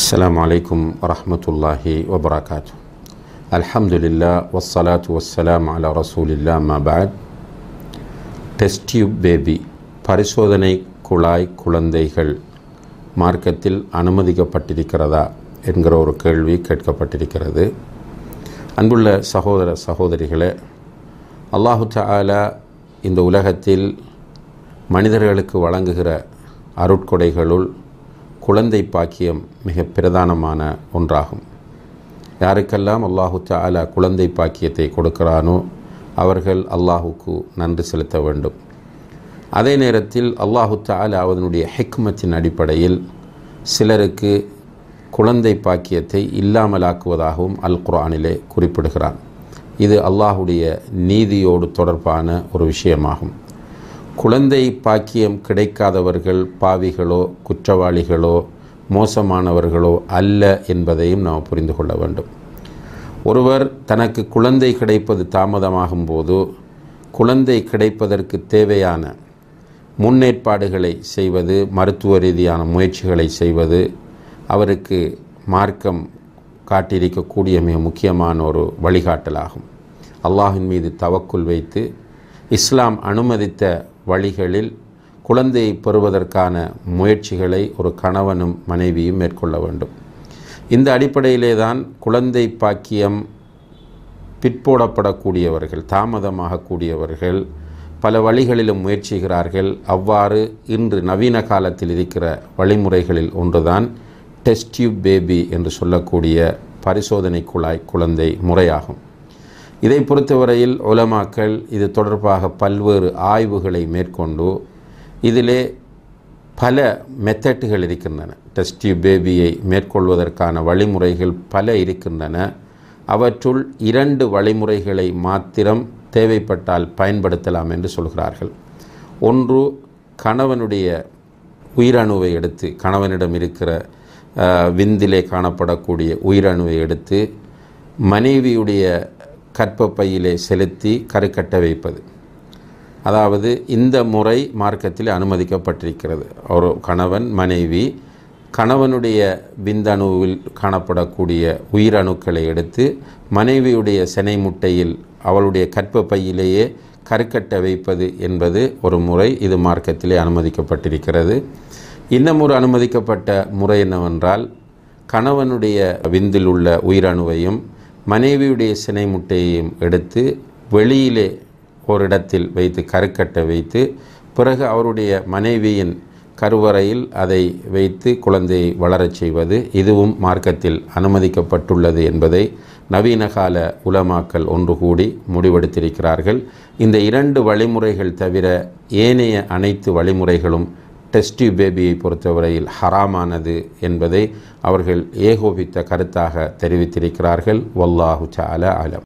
السلام عليكم ورحمة الله وبركاته الحمد لله والصلاة والسلام على رسول الله ما بعد test tube baby பரிசோதனை குழாய் குழந்தைகள் மார்க்கத்தில் அனுமதிக்கப்பட்டிருக்கிறதா என்கிற ஒரு கேள்வி கேட்கப்பட்டிருக்கிறது அன்புள்ள சகோதர சகோதரிகளே அல்லாஹு தாலா இந்த உலகத்தில் மனிதர்களுக்கு வழங்குகிற அருட்கொடைகளுள் குழந்தை பாக்கியம் மிக பிரதானமான ஒன்றாகும் யாருக்கெல்லாம் அல்லாஹு தால குழந்தை பாக்கியத்தை கொடுக்கிறானோ அவர்கள் அல்லாஹுக்கு நன்றி செலுத்த வேண்டும் அதே நேரத்தில் அல்லாஹு தால அவனுடைய ஹெக்மத்தின் அடிப்படையில் சிலருக்கு குழந்தை பாக்கியத்தை இல்லாமலாக்குவதாகவும் அல் குரானிலே குறிப்பிடுகிறான் இது அல்லாஹுடைய நீதியோடு தொடர்பான ஒரு விஷயமாகும் குழந்தை பாக்கியம் கிடைக்காதவர்கள் பாவிகளோ குற்றவாளிகளோ மோசமானவர்களோ அல்ல என்பதையும் நாம் புரிந்து கொள்ள வேண்டும் ஒருவர் தனக்கு குழந்தை கிடைப்பது தாமதமாகும் போது குழந்தை கிடைப்பதற்கு தேவையான முன்னேற்பாடுகளை செய்வது மருத்துவ ரீதியான முயற்சிகளை செய்வது அவருக்கு மார்க்கம் காட்டியிருக்கக்கூடிய மிக முக்கியமான ஒரு வழிகாட்டலாகும் அல்லாஹின் மீது தவக்குள் வைத்து இஸ்லாம் அனுமதித்த வழிகளில் குழந்தையை பெறுவதற்கான முயற்சிகளை ஒரு கணவனும் மனைவியும் மேற்கொள்ள வேண்டும் இந்த அடிப்படையிலே தான் குழந்தை பாக்கியம் பிற்போடப்படக்கூடியவர்கள் தாமதமாகக்கூடியவர்கள் பல வழிகளிலும் முயற்சிகிறார்கள் அவ்வாறு இன்று நவீன காலத்தில் இருக்கிற வழிமுறைகளில் ஒன்றுதான் டெஸ்டியூப் பேபி என்று சொல்லக்கூடிய பரிசோதனை குழாய் குழந்தை முறையாகும் இதை பொறுத்தவரையில் உலமாக்கள் இது தொடர்பாக பல்வேறு ஆய்வுகளை மேற்கொண்டு இதிலே பல மெத்தட்டுகள் இருக்கின்றன டெஸ்டி பேபியை மேற்கொள்வதற்கான வழிமுறைகள் பல இருக்கின்றன அவற்றுள் இரண்டு வழிமுறைகளை மாத்திரம் தேவைப்பட்டால் பயன்படுத்தலாம் என்று சொல்கிறார்கள் ஒன்று கணவனுடைய உயிரணுவை எடுத்து கணவனிடம் இருக்கிற விந்திலே காணப்படக்கூடிய உயிரணுவை எடுத்து மனைவியுடைய கற்பப்பையிலே செலுத்தி கருக்கட்ட வைப்பது அதாவது இந்த முறை மார்க்கத்தில் அனுமதிக்கப்பட்டிருக்கிறது ஒரு கணவன் மனைவி கணவனுடைய விந்தணுவில் காணப்படக்கூடிய உயிரணுக்களை எடுத்து மனைவியுடைய செனை முட்டையில் அவளுடைய கற்பப்பையிலேயே கருக்கட்ட வைப்பது என்பது ஒரு முறை இது மார்க்கத்திலே அனுமதிக்கப்பட்டிருக்கிறது இன்னமொரு அனுமதிக்கப்பட்ட முறை என்னவென்றால் கணவனுடைய விந்தில் உள்ள உயிரணுவையும் மனைவியுடைய சினை முட்டையையும் எடுத்து வெளியிலே ஓரிடத்தில் வைத்து கருக்கட்டை வைத்து பிறகு அவருடைய மனைவியின் கருவறையில் அதை வைத்து குழந்தையை வளரச் செய்வது இதுவும் மார்க்கத்தில் அனுமதிக்கப்பட்டுள்ளது என்பதை நவீன கால உலமாக்கல் ஒன்று கூடி முடிவெடுத்திருக்கிறார்கள் இந்த இரண்டு வழிமுறைகள் தவிர ஏனைய அனைத்து வழிமுறைகளும் டெஸ்டி பேபியை பொறுத்தவரையில் ஹராமானது என்பதை அவர்கள் ஏகோபித்த கருத்தாக தெரிவித்திருக்கிறார்கள் வல்லாஹு சால அலம்